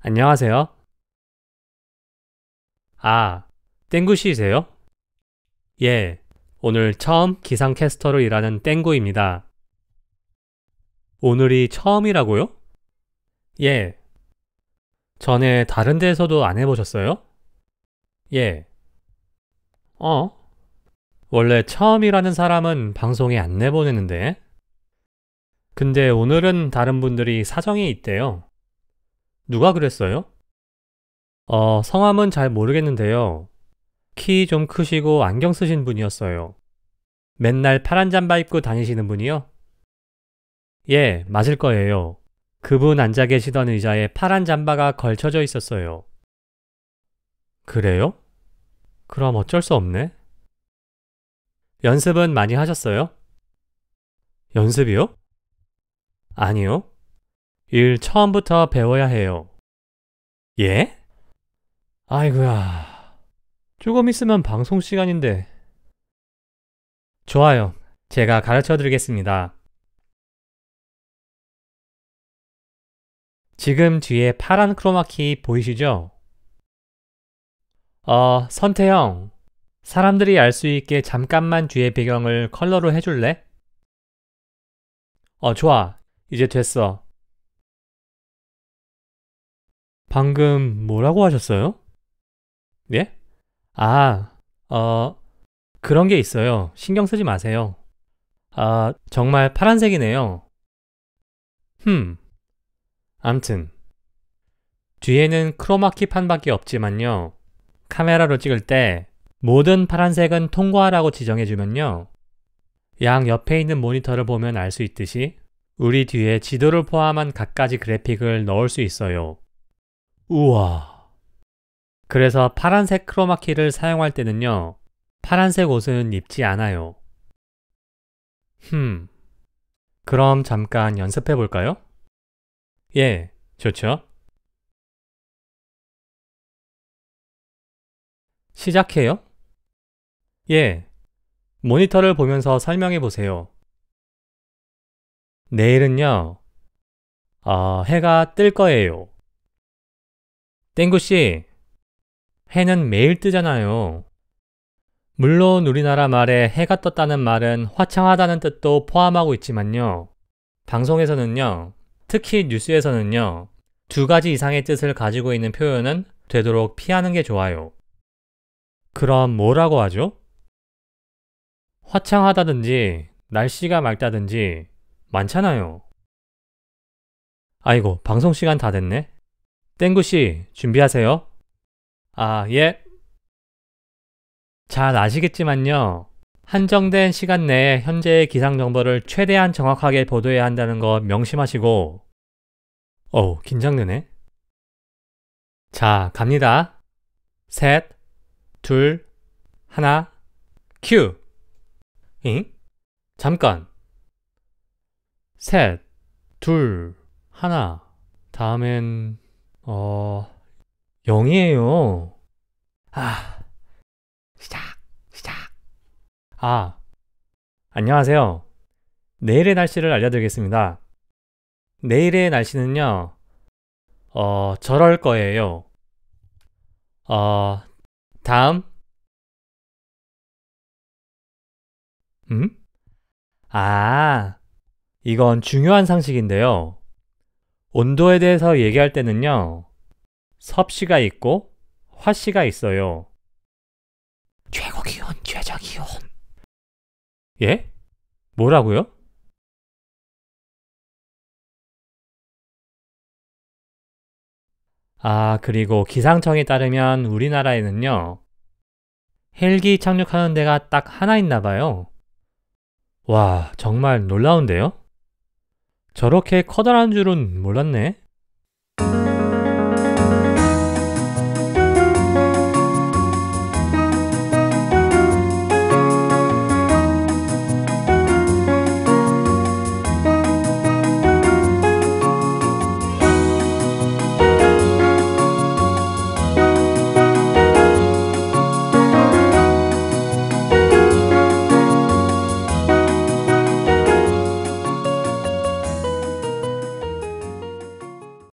안녕하세요. 아, 땡구 씨세요? 예, 오늘 처음 기상캐스터로 일하는 땡구입니다. 오늘이 처음이라고요? 예. 전에 다른 데에서도 안 해보셨어요? 예. 어? 원래 처음이라는 사람은 방송에 안 내보내는데. 근데 오늘은 다른 분들이 사정이 있대요. 누가 그랬어요? 어, 성함은 잘 모르겠는데요. 키 좀 크시고 안경 쓰신 분이었어요. 맨날 파란 잠바 입고 다니시는 분이요? 예, 맞을 거예요. 그분 앉아 계시던 의자에 파란 잠바가 걸쳐져 있었어요. 그래요? 그럼 어쩔 수 없네. 연습은 많이 하셨어요? 연습이요? 아니요. 일 처음부터 배워야 해요. 예? 아이구야 조금 있으면 방송 시간인데. 좋아요. 제가 가르쳐 드리겠습니다. 지금 뒤에 파란 크로마키 보이시죠? 어, 선태형. 사람들이 알 수 있게 잠깐만 뒤에 배경을 컬러로 해줄래? 어, 좋아. 이제 됐어. 방금 뭐라고 하셨어요? 예? 아, 어, 그런 게 있어요. 신경 쓰지 마세요. 아, 정말 파란색이네요. 흠. 암튼. 뒤에는 크로마키 판밖에 없지만요. 카메라로 찍을 때 모든 파란색은 통과하라고 지정해주면요. 양 옆에 있는 모니터를 보면 알 수 있듯이 우리 뒤에 지도를 포함한 갖가지 그래픽을 넣을 수 있어요. 우와. 그래서 파란색 크로마키를 사용할 때는요. 파란색 옷은 입지 않아요. 흠. 그럼 잠깐 연습해 볼까요? 예, 좋죠. 시작해요? 예. 모니터를 보면서 설명해 보세요. 내일은요, 어, 해가 뜰 거예요. 땡구씨, 해는 매일 뜨잖아요. 물론 우리나라 말에 해가 떴다는 말은 화창하다는 뜻도 포함하고 있지만요. 방송에서는요, 특히 뉴스에서는요, 두 가지 이상의 뜻을 가지고 있는 표현은 되도록 피하는 게 좋아요. 그럼 뭐라고 하죠? 화창하다든지 날씨가 맑다든지 많잖아요. 아이고, 방송 시간 다 됐네. 땡구씨, 준비하세요. 아, 예. 잘 아시겠지만요. 한정된 시간 내에 현재의 기상 정보를 최대한 정확하게 보도해야 한다는 것 명심하시고. 어우, 긴장되네. 자, 갑니다. 셋, 둘, 하나, 큐! 잉? 잠깐. 셋, 둘, 하나. 다음엔 어, 0이에요. 아, 시작, 시작. 아, 안녕하세요. 내일의 날씨를 알려드리겠습니다. 내일의 날씨는요, 어, 저럴 거예요. 어, 다음. 음? 아, 이건 중요한 상식인데요. 온도에 대해서 얘기할 때는요. 섭씨가 있고 화씨가 있어요. 최고 기온, 최저 기온. 예? 뭐라고요? 아, 그리고 기상청에 따르면 우리나라에는요. 헬기 착륙하는 데가 딱 하나 있나 봐요. 와, 정말 놀라운데요? 저렇게 커다란 줄은 몰랐네.